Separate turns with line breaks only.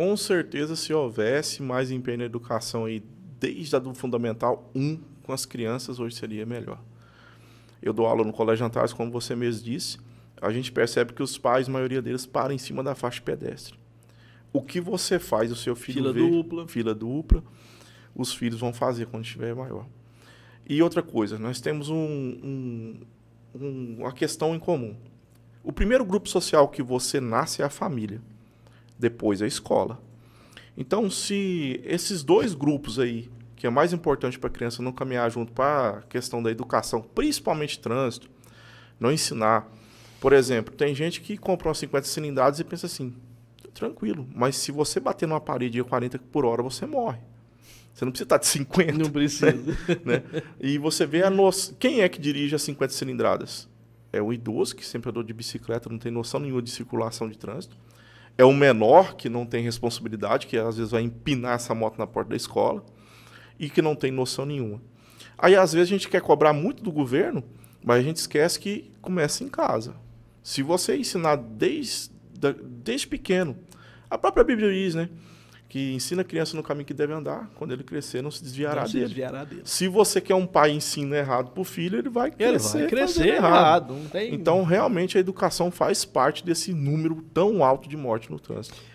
com certeza, se houvesse mais empenho na educação aí, desde a do Fundamental 1 com as crianças, hoje seria melhor. Eu dou aula no Colégio Antares, como você mesmo disse, a gente percebe que os pais, a maioria deles, param em cima da faixa pedestre. O que você faz, o seu filho fila vê... Dupla. Fila dupla. Os filhos vão fazer quando estiver maior. E outra coisa, nós temos um, um, um, uma questão em comum. O primeiro grupo social que você nasce é a família depois a escola. Então, se esses dois grupos aí, que é mais importante para a criança não caminhar junto para a questão da educação, principalmente trânsito, não ensinar. Por exemplo, tem gente que compra umas 50 cilindradas e pensa assim, tranquilo, mas se você bater numa parede a 40 por hora, você morre. Você não precisa estar tá de 50. Não né? precisa. Né? e você vê a noção. Quem é que dirige as 50 cilindradas? É o idoso que sempre andou de bicicleta, não tem noção nenhuma de circulação de trânsito é o menor que não tem responsabilidade, que às vezes vai empinar essa moto na porta da escola e que não tem noção nenhuma. Aí às vezes a gente quer cobrar muito do governo, mas a gente esquece que começa em casa. Se você ensinar desde, desde pequeno, a própria Bíblia diz, né? que ensina a criança no caminho que deve andar, quando ele crescer não se desviará, não se dele. desviará dele. Se você quer um pai ensina errado para o filho, ele vai crescer, ele vai crescer errado. errado tem... Então realmente a educação faz parte desse número tão alto de morte no trânsito.